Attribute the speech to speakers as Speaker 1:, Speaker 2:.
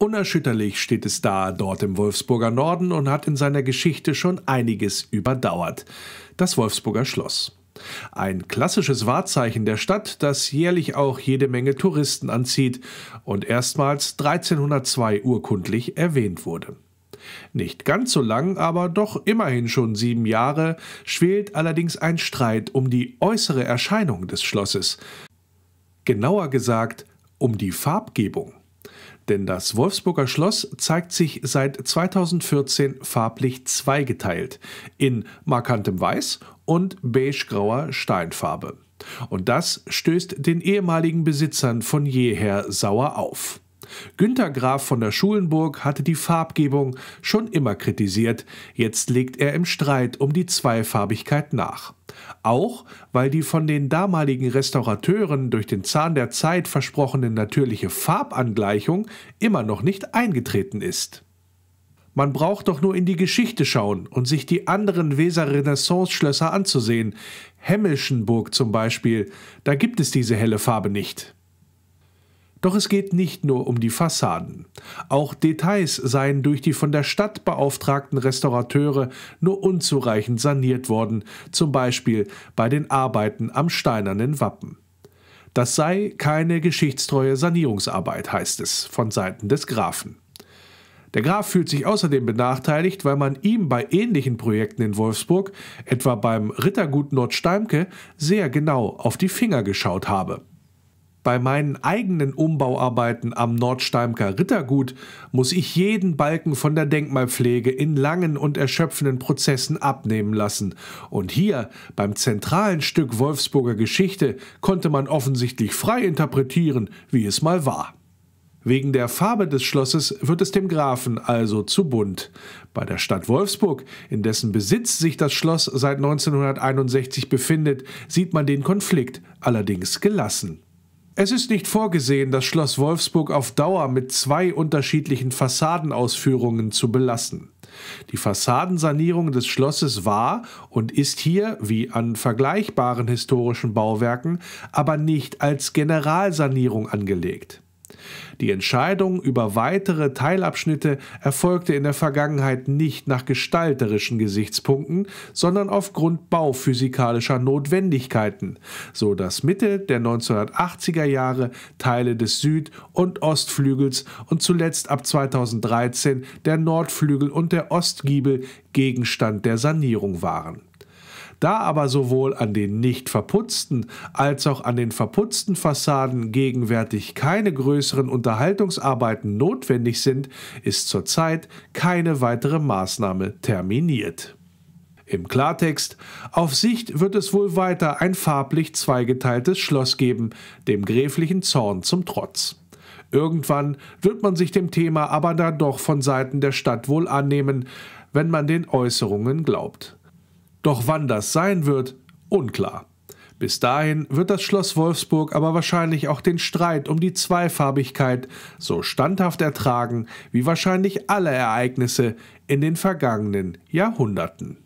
Speaker 1: Unerschütterlich steht es da dort im Wolfsburger Norden und hat in seiner Geschichte schon einiges überdauert. Das Wolfsburger Schloss. Ein klassisches Wahrzeichen der Stadt, das jährlich auch jede Menge Touristen anzieht und erstmals 1302 urkundlich erwähnt wurde. Nicht ganz so lang, aber doch immerhin schon sieben Jahre, schwelt allerdings ein Streit um die äußere Erscheinung des Schlosses. Genauer gesagt, um die Farbgebung. Denn das Wolfsburger Schloss zeigt sich seit 2014 farblich zweigeteilt in markantem Weiß und beigegrauer Steinfarbe. Und das stößt den ehemaligen Besitzern von jeher sauer auf. Günter Graf von der Schulenburg hatte die Farbgebung schon immer kritisiert, jetzt legt er im Streit um die Zweifarbigkeit nach. Auch weil die von den damaligen Restaurateuren durch den Zahn der Zeit versprochene natürliche Farbangleichung immer noch nicht eingetreten ist. Man braucht doch nur in die Geschichte schauen und sich die anderen Weser Renaissance-Schlösser anzusehen. Hemmelschenburg zum Beispiel, da gibt es diese helle Farbe nicht. Doch es geht nicht nur um die Fassaden. Auch Details seien durch die von der Stadt beauftragten Restaurateure nur unzureichend saniert worden, zum Beispiel bei den Arbeiten am steinernen Wappen. Das sei keine geschichtstreue Sanierungsarbeit, heißt es von Seiten des Grafen. Der Graf fühlt sich außerdem benachteiligt, weil man ihm bei ähnlichen Projekten in Wolfsburg, etwa beim Rittergut Nordsteimke, sehr genau auf die Finger geschaut habe. Bei meinen eigenen Umbauarbeiten am Nordsteimker Rittergut muss ich jeden Balken von der Denkmalpflege in langen und erschöpfenden Prozessen abnehmen lassen. Und hier, beim zentralen Stück Wolfsburger Geschichte, konnte man offensichtlich frei interpretieren, wie es mal war. Wegen der Farbe des Schlosses wird es dem Grafen also zu bunt. Bei der Stadt Wolfsburg, in dessen Besitz sich das Schloss seit 1961 befindet, sieht man den Konflikt allerdings gelassen. Es ist nicht vorgesehen, das Schloss Wolfsburg auf Dauer mit zwei unterschiedlichen Fassadenausführungen zu belassen. Die Fassadensanierung des Schlosses war und ist hier, wie an vergleichbaren historischen Bauwerken, aber nicht als Generalsanierung angelegt. Die Entscheidung über weitere Teilabschnitte erfolgte in der Vergangenheit nicht nach gestalterischen Gesichtspunkten, sondern aufgrund bauphysikalischer Notwendigkeiten, so dass Mitte der 1980er Jahre Teile des Süd- und Ostflügels und zuletzt ab 2013 der Nordflügel und der Ostgiebel Gegenstand der Sanierung waren. Da aber sowohl an den nicht verputzten als auch an den verputzten Fassaden gegenwärtig keine größeren Unterhaltungsarbeiten notwendig sind, ist zurzeit keine weitere Maßnahme terminiert. Im Klartext, auf Sicht wird es wohl weiter ein farblich zweigeteiltes Schloss geben, dem gräflichen Zorn zum Trotz. Irgendwann wird man sich dem Thema aber dann doch von Seiten der Stadt wohl annehmen, wenn man den Äußerungen glaubt. Doch wann das sein wird, unklar. Bis dahin wird das Schloss Wolfsburg aber wahrscheinlich auch den Streit um die Zweifarbigkeit so standhaft ertragen wie wahrscheinlich alle Ereignisse in den vergangenen Jahrhunderten.